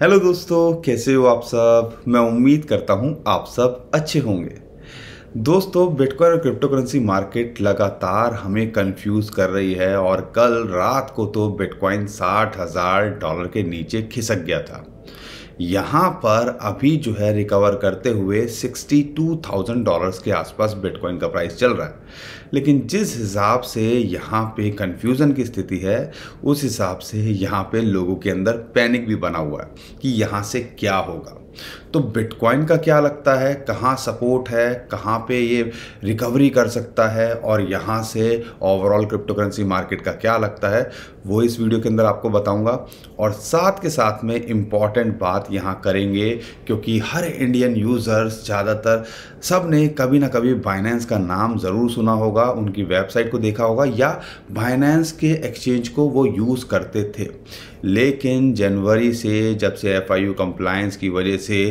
hello दोस्तों कैसे हो आप सब मैं उम्मीद करता हूं आप सब अच्छे होंगे दोस्तों बिटकॉइन और क्रिप्टो करेंसी मार्केट लगातार हमें कंफ्यूज कर रही है और कल रात को तो बिटकॉइन साठ हज़ार डॉलर के नीचे खिसक गया था यहाँ पर अभी जो है रिकवर करते हुए 62,000 डॉलर्स के आसपास बिटकॉइन का प्राइस चल रहा है लेकिन जिस हिसाब से यहाँ पे कन्फ्यूज़न की स्थिति है उस हिसाब से यहाँ पे लोगों के अंदर पैनिक भी बना हुआ है कि यहाँ से क्या होगा तो बिटकॉइन का क्या लगता है कहाँ सपोर्ट है कहाँ पे ये रिकवरी कर सकता है और यहाँ से ओवरऑल क्रिप्टो करेंसी मार्केट का क्या लगता है वो इस वीडियो के अंदर आपको बताऊंगा और साथ के साथ में इम्पॉर्टेंट बात यहाँ करेंगे क्योंकि हर इंडियन यूज़र्स ज़्यादातर सब ने कभी ना कभी बाइनेंस का नाम ज़रूर सुना होगा उनकी वेबसाइट को देखा होगा या बाइनेंस के एक्सचेंज को वो यूज़ करते थे लेकिन जनवरी से जब से एफ आई कंप्लायंस की वजह से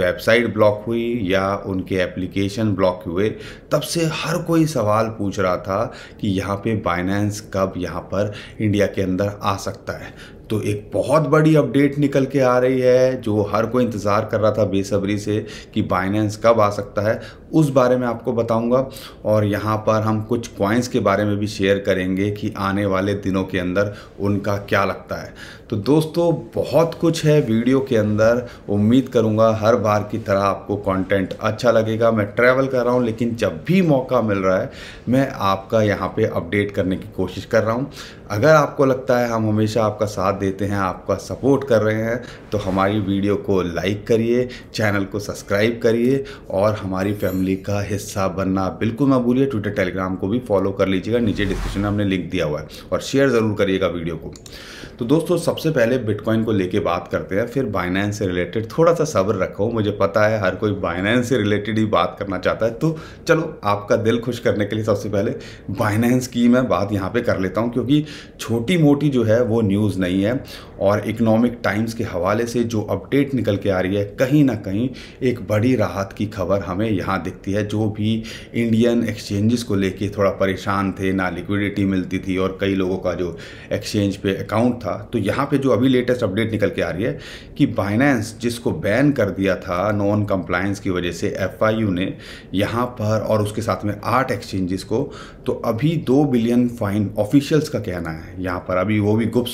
वेबसाइट ब्लॉक हुई या उनके एप्लीकेशन ब्लॉक हुए तब से हर कोई सवाल पूछ रहा था कि यहाँ पे बाइनेंस कब यहाँ पर इंडिया के अंदर आ सकता है तो एक बहुत बड़ी अपडेट निकल के आ रही है जो हर कोई इंतज़ार कर रहा था बेसब्री से कि बाइनेंस कब आ सकता है उस बारे में आपको बताऊंगा और यहाँ पर हम कुछ क्वाइंस के बारे में भी शेयर करेंगे कि आने वाले दिनों के अंदर उनका क्या लगता है तो दोस्तों बहुत कुछ है वीडियो के अंदर उम्मीद करूँगा हर बार की तरह आपको कंटेंट अच्छा लगेगा मैं ट्रैवल कर रहा हूँ लेकिन जब भी मौका मिल रहा है मैं आपका यहाँ पर अपडेट करने की कोशिश कर रहा हूँ अगर आपको लगता है हम हमेशा आपका साथ देते हैं आपका सपोर्ट कर रहे हैं तो हमारी वीडियो को लाइक करिए चैनल को सब्सक्राइब करिए और हमारी फैमिली फैमिली का हिस्सा बनना बिल्कुल ना भूलिए ट्विटर टेलीग्राम को भी फॉलो कर लीजिएगा नीचे डिस्क्रिप्शन में हमने लिंक दिया हुआ है और शेयर ज़रूर करिएगा वीडियो को तो दोस्तों सबसे पहले बिटकॉइन को लेके बात करते हैं फिर बाइनेंस से रिलेटेड थोड़ा सा सब्र रखो मुझे पता है हर कोई बाइनेंस से रिलेटेड ही बात करना चाहता है तो चलो आपका दिल खुश करने के लिए सबसे पहले बाइनेंस की मैं बात यहाँ पर कर लेता हूँ क्योंकि छोटी मोटी जो है वो न्यूज़ नहीं है और इकोनॉमिक टाइम्स के हवाले से जो अपडेट निकल के आ रही है कहीं ना कहीं एक बड़ी राहत की खबर हमें यहाँ दिखती है जो भी इंडियन एक्सचेंजेस को लेके थोड़ा परेशान थे ना लिक्विडिटी मिलती थी और कई लोगों का जो एक्सचेंज पे अकाउंट था तो यहाँ पे जो अभी लेटेस्ट अपडेट निकल के आ रही है कि बाइनेंस जिसको बैन कर दिया था नॉन कंप्लायंस की वजह से एफ ने यहाँ पर और उसके साथ में आठ एक्सचेंजेस को तो अभी दो बिलियन फाइन ऑफिशियल्स का कहना है यहाँ पर अभी वो भी गुप्त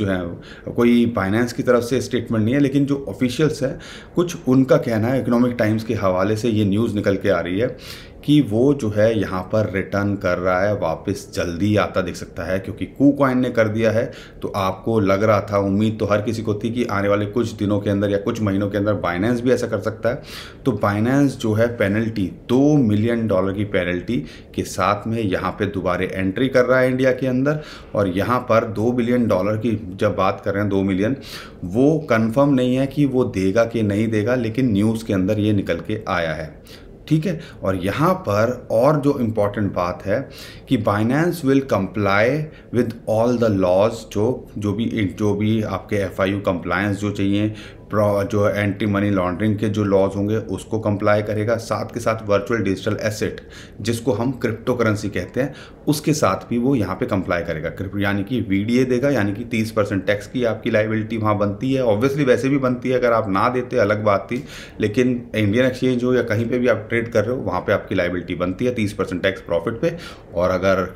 जो है कोई फाइनेंस की तरफ से स्टेटमेंट नहीं है लेकिन जो ऑफिशियल्स हैं कुछ उनका कहना है इकोनॉमिक टाइम्स के हवाले से ये न्यूज़ निकल के आ रही है कि वो जो है यहाँ पर रिटर्न कर रहा है वापस जल्दी आता दिख सकता है क्योंकि कू कॉइन ने कर दिया है तो आपको लग रहा था उम्मीद तो हर किसी को थी कि आने वाले कुछ दिनों के अंदर या कुछ महीनों के अंदर बाइनेंस भी ऐसा कर सकता है तो बाइनेंस जो है पेनल्टी दो मिलियन डॉलर की पेनल्टी के साथ में यहाँ पर दोबारा एंट्री कर रहा है इंडिया के अंदर और यहाँ पर दो बिलियन डॉलर की जब बात कर रहे हैं दो मिलियन वो कन्फर्म नहीं है कि वो देगा कि नहीं देगा लेकिन न्यूज़ के अंदर ये निकल के आया है ठीक है और यहाँ पर और जो इम्पॉर्टेंट बात है कि Binance will comply with all the laws जो जो भी जो भी आपके एफ आई यू कंप्लायंस जो चाहिए जो एंटी मनी लॉन्ड्रिंग के जो लॉज होंगे उसको कंप्लाई करेगा साथ के साथ वर्चुअल डिजिटल एसेट जिसको हम क्रिप्टो करेंसी कहते हैं उसके साथ भी वो यहाँ पे कंप्लाई करेगा यानी कि वी देगा यानी कि 30 परसेंट टैक्स की आपकी लाइबिलिटी वहाँ बनती है ऑब्वियसली वैसे भी बनती है अगर आप ना देते अलग बात थी लेकिन इंडियन एक्सचेंज हो या कहीं पर भी आप ट्रेड कर रहे हो वहाँ पर आपकी लाइबिलिटी बनती है तीस टैक्स प्रॉफिट पर और अगर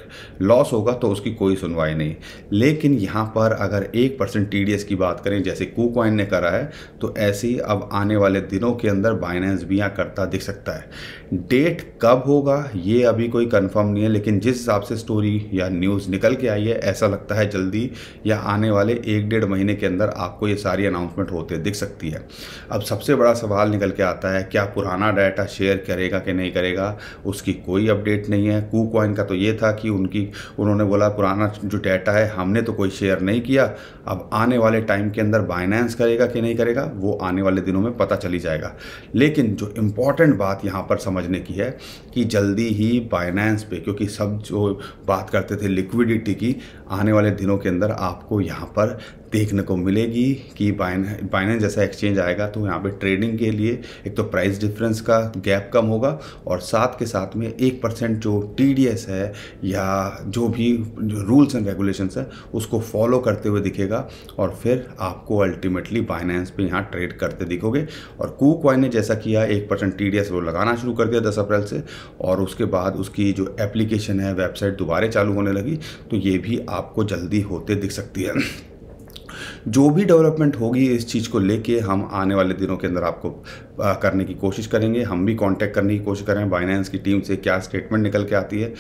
लॉस होगा तो उसकी कोई सुनवाई नहीं लेकिन यहाँ पर अगर एक परसेंट की बात करें जैसे कूकॉइन ने करा है तो ऐसे ही अब आने वाले दिनों के अंदर बाइनेंस भी यहाँ करता दिख सकता है डेट कब होगा ये अभी कोई कंफर्म नहीं है लेकिन जिस हिसाब से स्टोरी या न्यूज़ निकल के आई है ऐसा लगता है जल्दी या आने वाले एक डेढ़ महीने के अंदर आपको ये सारी अनाउंसमेंट होते दिख सकती है अब सबसे बड़ा सवाल निकल के आता है क्या पुराना डाटा शेयर करेगा कि नहीं करेगा उसकी कोई अपडेट नहीं है कू कॉइन का तो ये था कि उनकी उन्होंने बोला पुराना जो डाटा है हमने तो कोई शेयर नहीं किया अब आने वाले टाइम के अंदर बाइनेंस करेगा कि नहीं करेगा वो आने वाले दिनों में पता चली जाएगा लेकिन जो इम्पोर्टेंट बात यहाँ पर समझ समझने की है कि जल्दी ही फाइनेंस पे क्योंकि सब जो बात करते थे लिक्विडिटी की आने वाले दिनों के अंदर आपको यहाँ पर देखने को मिलेगी कि बाइन बाइनेंस जैसा एक्सचेंज आएगा तो यहाँ पे ट्रेडिंग के लिए एक तो प्राइस डिफरेंस का गैप कम होगा और साथ के साथ में एक परसेंट जो टी है या जो भी रूल्स एंड रेगुलेशंस है उसको फॉलो करते हुए दिखेगा और फिर आपको अल्टीमेटली बाइनेंस पे यहाँ ट्रेड करते दिखोगे और कू ने जैसा किया एक परसेंट टी वो लगाना शुरू कर दिया दस अप्रैल से और उसके बाद उसकी जो एप्लीकेशन है वेबसाइट दोबारा चालू होने लगी तो ये भी आपको जल्दी होते दिख सकती है जो भी डेवलपमेंट होगी इस चीज़ को लेके हम आने वाले दिनों के अंदर आपको करने की कोशिश करेंगे हम भी कांटेक्ट करने की कोशिश करें बाइनेंस की टीम से क्या स्टेटमेंट निकल के आती है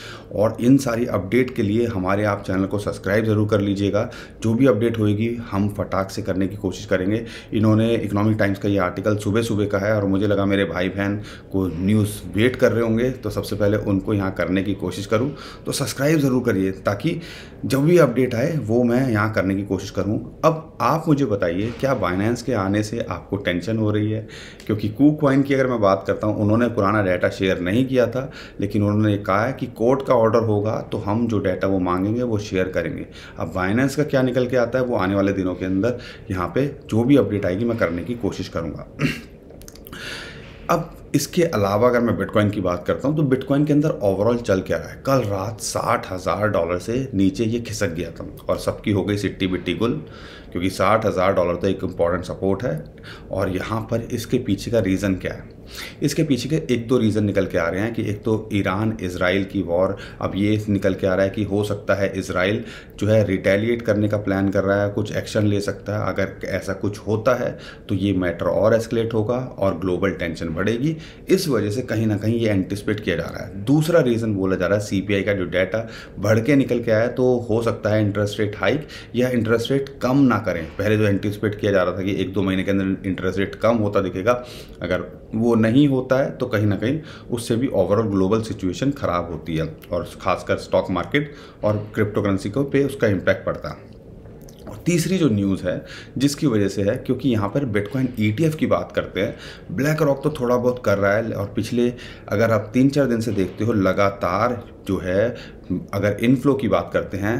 और इन सारी अपडेट के लिए हमारे आप चैनल को सब्सक्राइब ज़रूर कर लीजिएगा जो भी अपडेट होगी हम फटाक से करने की कोशिश करेंगे इन्होंने इकोनॉमिक टाइम्स का ये आर्टिकल सुबह सुबह का है और मुझे लगा मेरे भाई बहन को न्यूज़ वेट कर रहे होंगे तो सबसे पहले उनको यहाँ करने की कोशिश करूँ तो सब्सक्राइब ज़रूर करिए ताकि जब भी अपडेट आए वो मैं यहाँ करने की कोशिश करूँ अब आप मुझे बताइए क्या बाइनेंस के आने से आपको टेंशन हो रही है क्योंकि कू क्वाइन की अगर मैं बात करता हूँ उन्होंने पुराना डाटा शेयर नहीं किया था लेकिन उन्होंने कहा है कि कोर्ट का ऑर्डर होगा तो हम जो डाटा वो मांगेंगे वो शेयर करेंगे अब बाइनेंस का क्या निकल के आता है वो आने वाले दिनों के अंदर यहाँ पर जो भी अपडेट आएगी मैं करने की कोशिश करूँगा अब इसके अलावा अगर मैं बिटकॉइन की बात करता हूँ तो बिटकॉइन के अंदर ओवरऑल चल क्या रहा है कल रात साठ हज़ार डॉलर से नीचे ये खिसक गया था और सबकी हो गई सिट्टी बिट्टी गुल क्योंकि साठ हज़ार डॉलर तो एक इम्पॉर्टेंट सपोर्ट है और यहाँ पर इसके पीछे का रीज़न क्या है इसके पीछे के एक दो रीज़न निकल के आ रहे हैं कि एक तो ईरान इसराइल की वॉर अब ये निकल के आ रहा है कि हो सकता है इसराइल जो है रिटेलिएट करने का प्लान कर रहा है कुछ एक्शन ले सकता है अगर ऐसा कुछ होता है तो ये मैटर और एस्केलेट होगा और ग्लोबल टेंशन बढ़ेगी इस वजह से कहीं ना कहीं ये एंटिसपेट किया जा रहा है दूसरा रीज़न बोला जा रहा है सी का जो डाटा बढ़ के निकल के आया तो हो सकता है इंटरेस्ट रेट हाइक या इंटरेस्ट रेट कम ना करें पहले जो तो एंटिसपेट किया जा रहा था कि एक दो महीने के अंदर इंटरेस्ट रेट कम होता दिखेगा अगर वो नहीं होता है तो कहीं ना कहीं उससे भी ओवरऑल ग्लोबल सिचुएशन ख़राब होती है और खासकर स्टॉक मार्केट और क्रिप्टो करेंसी को पे उसका इम्पैक्ट पड़ता है और तीसरी जो न्यूज़ है जिसकी वजह से है क्योंकि यहाँ पर बिटकॉइन ईटीएफ e की बात करते हैं ब्लैक रॉक तो थोड़ा बहुत कर रहा है और पिछले अगर आप तीन चार दिन से देखते हो लगातार जो है अगर इनफ्लो की बात करते हैं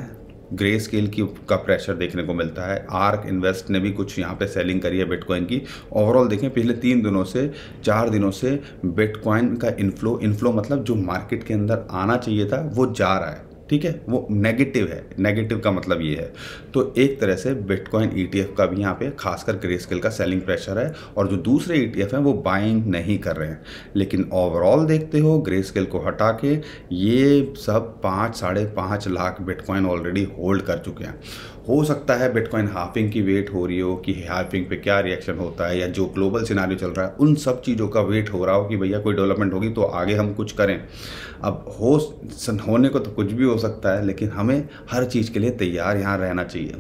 ग्रे स्केल की का प्रेशर देखने को मिलता है आर्क इन्वेस्ट ने भी कुछ यहाँ पे सेलिंग करी है बिटकॉइन की ओवरऑल देखें पिछले तीन दिनों से चार दिनों से बिटकॉइन का इन्फ्लो इन्फ्लो मतलब जो मार्केट के अंदर आना चाहिए था वो जा रहा है ठीक है वो नेगेटिव है नेगेटिव का मतलब ये है तो एक तरह से बिटकॉइन ईटीएफ e का भी यहाँ पे खासकर ग्रे स्केल का सेलिंग प्रेशर है और जो दूसरे ईटीएफ e हैं वो बाइंग नहीं कर रहे हैं लेकिन ओवरऑल देखते हो ग्रे स्केल को हटा के ये सब पाँच साढ़े पाँच लाख बिटकॉइन ऑलरेडी होल्ड कर चुके हैं हो सकता है बिटकॉइन हाफिंग की वेट हो रही हो कि हाफिंग पे क्या रिएक्शन होता है या जो ग्लोबल सिनारियो चल रहा है उन सब चीज़ों का वेट हो रहा हो कि भैया कोई डेवलपमेंट होगी तो आगे हम कुछ करें अब हो होने को तो कुछ भी हो सकता है लेकिन हमें हर चीज़ के लिए तैयार यहाँ रहना चाहिए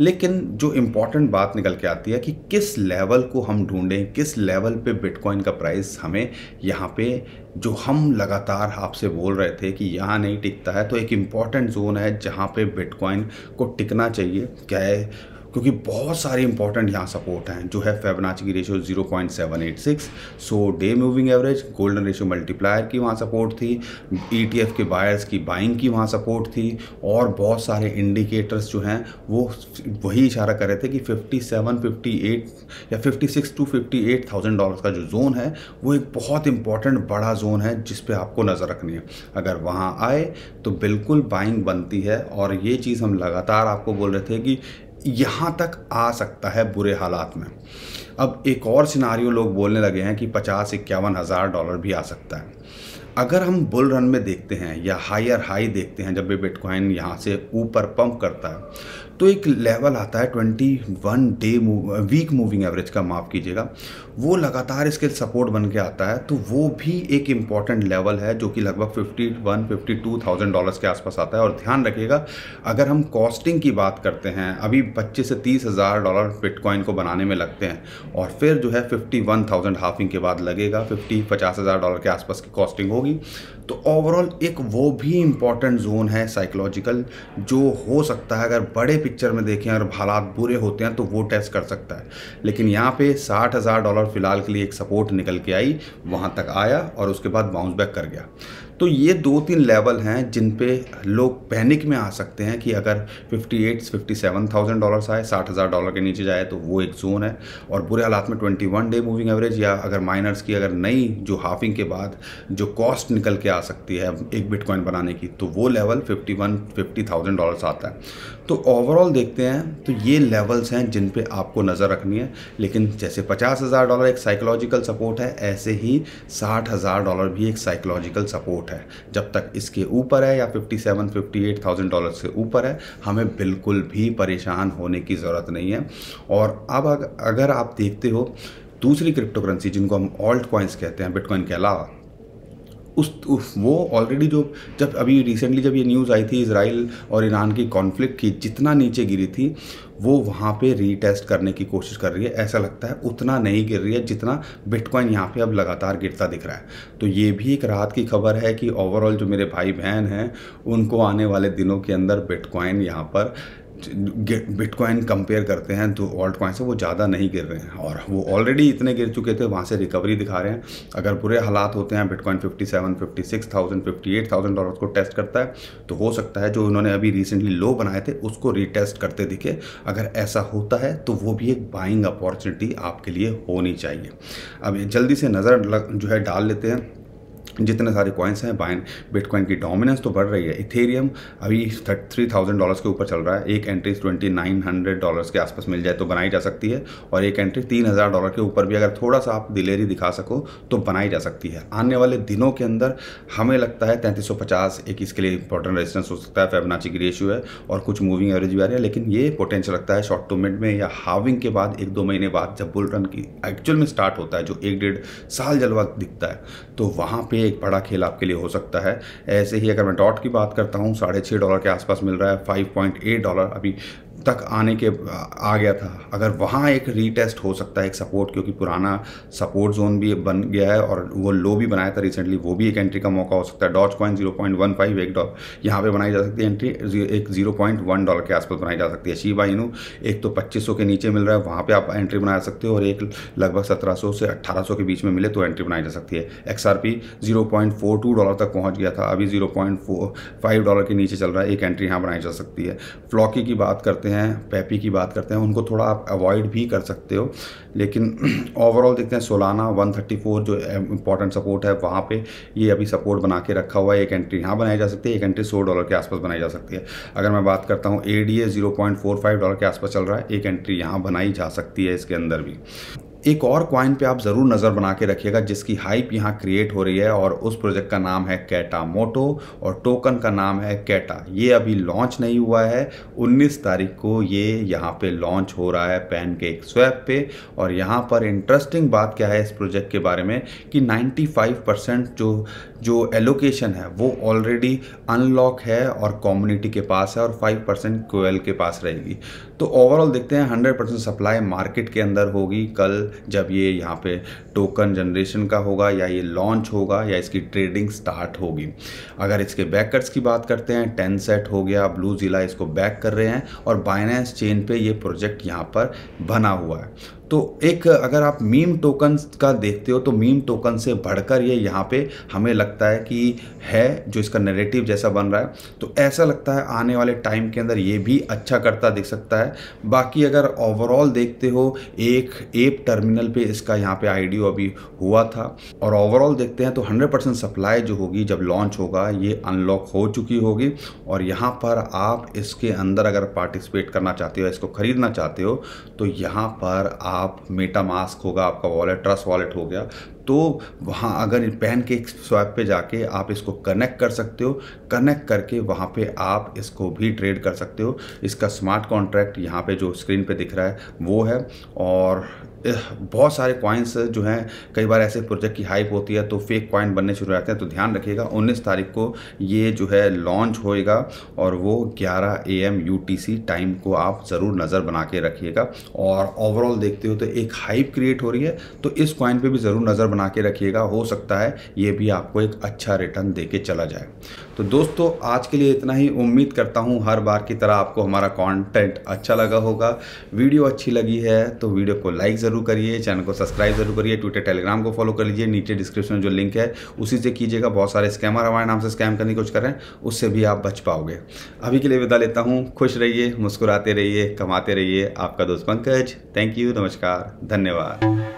लेकिन जो इम्पॉर्टेंट बात निकल के आती है कि किस लेवल को हम ढूंढें किस लेवल पे बिटकॉइन का प्राइस हमें यहाँ पे जो हम लगातार आपसे बोल रहे थे कि यहाँ नहीं टिकता है तो एक इम्पॉर्टेंट जोन है जहाँ पे बिटकॉइन को टिकना चाहिए क्या है क्योंकि बहुत सारे इंपॉर्टेंट यहाँ सपोर्ट हैं जो है फेबनाची की ratio zero point seven eight six सो day moving average golden ratio multiplier की वहाँ सपोर्ट थी ई e के बायर्स की बाइंग की वहाँ सपोर्ट थी और बहुत सारे इंडिकेटर्स जो हैं वो वही इशारा कर रहे थे कि फिफ्टी एट या six two eight thousand dollar का जो जोन है वो एक बहुत इंपॉर्टेंट बड़ा जोन है जिस पर आपको नज़र रखनी है अगर वहाँ आए तो बिल्कुल बाइंग बनती है और ये चीज़ हम लगातार आपको बोल रहे थे कि यहाँ तक आ सकता है बुरे हालात में अब एक और सिनारियो लोग बोलने लगे हैं कि पचास इक्यावन हज़ार डॉलर भी आ सकता है अगर हम बुल रन में देखते हैं या हायर हाई देखते हैं जब भी बिटकॉइन यहाँ से ऊपर पंप करता है तो एक लेवल आता है twenty one day week moving average का माफ़ कीजिएगा वो लगातार इसके सपोर्ट बन के आता है तो वो भी एक इम्पॉर्टेंट लेवल है जो कि लगभग fifty one fifty two thousand dollars के आसपास आता है और ध्यान रखिएगा अगर हम कॉस्टिंग की बात करते हैं अभी पच्चीस से तीस हज़ार डॉलर बिटकॉइन को बनाने में लगते हैं और फिर जो है फिफ्टी वन थाउजेंड हाफिंग के बाद लगेगा फिफ्टी पचास हज़ार डॉलर के आसपास की कॉस्टिंग होगी तो ओवरऑल एक वो भी इम्पॉर्टेंट जोन है साइकोलॉजिकल जो हो सकता है अगर बड़े पिक्चर में देखें और हालात बुरे होते हैं तो वो टेस्ट कर सकता है लेकिन यहाँ पे साठ हज़ार डॉलर फ़िलहाल के लिए एक सपोर्ट निकल के आई वहाँ तक आया और उसके बाद बाउंस बैक कर गया तो ये दो तीन लेवल हैं जिन पे लोग पैनिक में आ सकते हैं कि अगर 58 57,000 डॉलर्स आए 60,000 डॉलर के नीचे जाए तो वो एक जोन है और बुरे हालात में 21 डे मूविंग एवरेज या अगर माइनर्स की अगर नई जो हाफिंग के बाद जो कॉस्ट निकल के आ सकती है एक बिटकॉइन बनाने की तो वो लेवल 51 50,000 डॉलर्स आता है तो ओवरऑल देखते हैं तो ये लेवल्स हैं जिन पर आपको नज़र रखनी है लेकिन जैसे पचास हज़ार डॉलर एक साइकोलॉजिकल सपोर्ट है ऐसे ही साठ हज़ार डॉलर भी एक साइकोलॉजिकल सपोर्ट सपोर्ट है जब तक इसके ऊपर है या fifty seven fifty eight thousand dollar से ऊपर है हमें बिल्कुल भी परेशान होने की ज़रूरत नहीं है और अब अगर आप देखते हो दूसरी क्रिप्टो करेंसी जिनको हम ऑल्ट कॉइंस कहते हैं बिटकॉइन के अलावा उस, उस वो ऑलरेडी जो जब अभी रिसेंटली जब ये न्यूज़ आई थी इसराइल और ईरान की कॉन्फ्लिक्ट की जितना नीचे गिरी थी वो वहाँ पे रीटेस्ट करने की कोशिश कर रही है ऐसा लगता है उतना नहीं गिर रही है जितना बिटकॉइन यहाँ पे अब लगातार गिरता दिख रहा है तो ये भी एक राहत की खबर है कि ओवरऑल जो मेरे भाई बहन हैं उनको आने वाले दिनों के अंदर बिटकॉइन यहाँ पर बिटकॉइन कंपेयर करते हैं तो ऑल्ट कॉइन से वो ज़्यादा नहीं गिर रहे हैं और वो ऑलरेडी इतने गिर चुके थे वहाँ से रिकवरी दिखा रहे हैं अगर बुरे हालात होते हैं bitcoin fifty seven fifty six thousand fifty eight thousand dollar को टेस्ट करता है तो हो सकता है जो उन्होंने अभी रिसेंटली लो बनाए थे उसको रीटेस्ट करते दिखे अगर ऐसा होता है तो वो भी एक बाइंग अपॉर्चुनिटी आपके लिए होनी चाहिए अब जल्दी से नज़र जो है डाल लेते हैं जितने सारे कॉइन्स हैं बाइन बिटकॉइन की डोमिनेंस तो बढ़ रही है इथेरियम अभी थ्री थाउजेंड डॉलर्स के ऊपर चल रहा है एक entry twenty nine hundred dollars के आसपास मिल जाए तो बनाई जा सकती है और एक एंट्री तीन हज़ार डॉलर के ऊपर भी अगर थोड़ा सा आप दिलेरी दिखा सको तो बनाई जा सकती है आने वाले दिनों के अंदर हमें लगता है तैंतीस सौ पचास एक इसके लिए इंपॉर्टेंट रेजिस्टेंस हो सकता है फेबनाची की रेशियो है और कुछ मूविंग एवरेज भी आ रही है लेकिन ये पोटेंशियल लगता है शॉर्ट टू मिड में या हाविंग के बाद एक दो महीने बाद जब बुल रन की एक्चुअल में स्टार्ट होता है जो एक डेढ़ साल जलवा दिखता है तो वहाँ पर एक बड़ा खेल आपके लिए हो सकता है ऐसे ही अगर मैं डॉट की बात करता हूँ साढ़े छः डॉलर के आसपास मिल रहा है फाइव पॉइंट एट डॉलर अभी तक आने के आ गया था अगर वहाँ एक रीटेस्ट हो सकता है एक सपोर्ट क्योंकि पुराना सपोर्ट जोन भी बन गया है और वो लो भी बनाया था रिसेंटली वो भी एक एंट्री का मौका हो सकता है Dogecoin zero point one five एक डॉलर यहाँ पर बनाई जा सकती है एंट्री एक जीरो पॉइंट वन डॉलर के आसपास बनाई जा सकती है शिवा इनू एक तो पच्चीस सौ के नीचे मिल रहा है वहाँ पर आप एंट्री बना सकते हो और एक लगभग सत्रह सौ से अट्ठारह सौ के बीच में मिले तो एंट्री बनाई जा सकती है X R P zero point four two dollar तक पहुँच गया था अभी zero point four five dollar के नीचे चल रहा है एक एंट्री यहाँ बनाई जा सकती है फ्लॉकी की बात करते हैं हैं पैपी की बात करते हैं उनको थोड़ा आप अवॉइड भी कर सकते हो लेकिन ओवरऑल देखते हैं सोलाना 134 जो इंपॉर्टेंट सपोर्ट है वहाँ पे ये अभी सपोर्ट बना के रखा हुआ है एक एंट्री यहाँ बनाई जा सकती है एक एंट्री सौ डॉलर के आसपास बनाई जा सकती है अगर मैं बात करता हूँ ए डी डॉलर के आसपास चल रहा है एक एंट्री यहाँ बनाई जा सकती है इसके अंदर भी एक और क्वाइन पे आप ज़रूर नज़र बना के रखिएगा जिसकी हाइप यहाँ क्रिएट हो रही है और उस प्रोजेक्ट का नाम है कैटा मोटो और टोकन का नाम है कैटा ये अभी लॉन्च नहीं हुआ है 19 तारीख को ये यहाँ पे लॉन्च हो रहा है पैन के एक स्वैप पे और यहाँ पर इंटरेस्टिंग बात क्या है इस प्रोजेक्ट के बारे में कि नाइन्टी परसेंट जो जो एलोकेशन है वो ऑलरेडी अनलॉक है और कम्युनिटी के पास है और 5 परसेंट के पास रहेगी तो ओवरऑल देखते हैं 100 परसेंट सप्लाई मार्केट के अंदर होगी कल जब ये यहाँ पे टोकन जनरेशन का होगा या ये लॉन्च होगा या इसकी ट्रेडिंग स्टार्ट होगी अगर इसके बैकर्स की बात करते हैं टेन सेट हो गया ब्लू जिला इसको बैक कर रहे हैं और बाइनेंस चेन पे ये प्रोजेक्ट यहाँ पर बना हुआ है तो एक अगर आप मीम टोकन का देखते हो तो मीम टोकन से बढ़कर ये यहाँ पे हमें लगता है कि है जो इसका नेगेटिव जैसा बन रहा है तो ऐसा लगता है आने वाले टाइम के अंदर ये भी अच्छा करता दिख सकता है बाकी अगर ओवरऑल देखते हो एक एप टर्मिनल पे इसका यहाँ पे आई अभी हुआ था और ओवरऑल देखते हैं तो 100 परसेंट सप्लाई जो होगी जब लॉन्च होगा ये अनलॉक हो चुकी होगी और यहाँ पर आप इसके अंदर अगर पार्टिसिपेट करना चाहते हो इसको खरीदना चाहते हो तो यहाँ पर आप आप मेटा मास्क होगा आपका वॉलेट ट्रस्ट वॉलेट हो गया तो वहाँ अगर पहन के एक स्वैप पे जाके आप इसको कनेक्ट कर सकते हो कनेक्ट करके वहाँ पे आप इसको भी ट्रेड कर सकते हो इसका स्मार्ट कॉन्ट्रैक्ट यहाँ पे जो स्क्रीन पे दिख रहा है वो है और बहुत सारे कॉइन्स जो हैं कई बार ऐसे प्रोजेक्ट की हाइप होती है तो फेक कॉइन बनने शुरू हो जाते हैं तो ध्यान रखिएगा उन्नीस तारीख को ये जो है लॉन्च होएगा और वो ग्यारह A M U T C time को आप ज़रूर नज़र बना के रखिएगा और ओवरऑल देखते हो तो एक हाइप क्रिएट हो रही है तो इस कॉइन पे भी ज़रूर नज़र बना के रखिएगा हो सकता है ये भी आपको एक अच्छा रिटर्न दे के चला जाए तो दोस्तों आज के लिए इतना ही उम्मीद करता हूँ हर बार की तरह आपको हमारा कंटेंट अच्छा लगा होगा वीडियो अच्छी लगी है तो वीडियो को लाइक ज़रूर करिए चैनल को सब्सक्राइब ज़रूर करिए ट्विटर टेलीग्राम को फॉलो कर लीजिए नीचे डिस्क्रिप्शन में जो लिंक है उसी से कीजिएगा बहुत सारे स्कैमर हमारे नाम से स्कैम करने की कोशिश कर रहे हैं उससे भी आप बच पाओगे अभी के लिए विदा लेता हूँ खुश रहिए मुस्कुराते रहिए कमाते रहिए आपका दोस्त पंकज थैंक यू नमस्कार धन्यवाद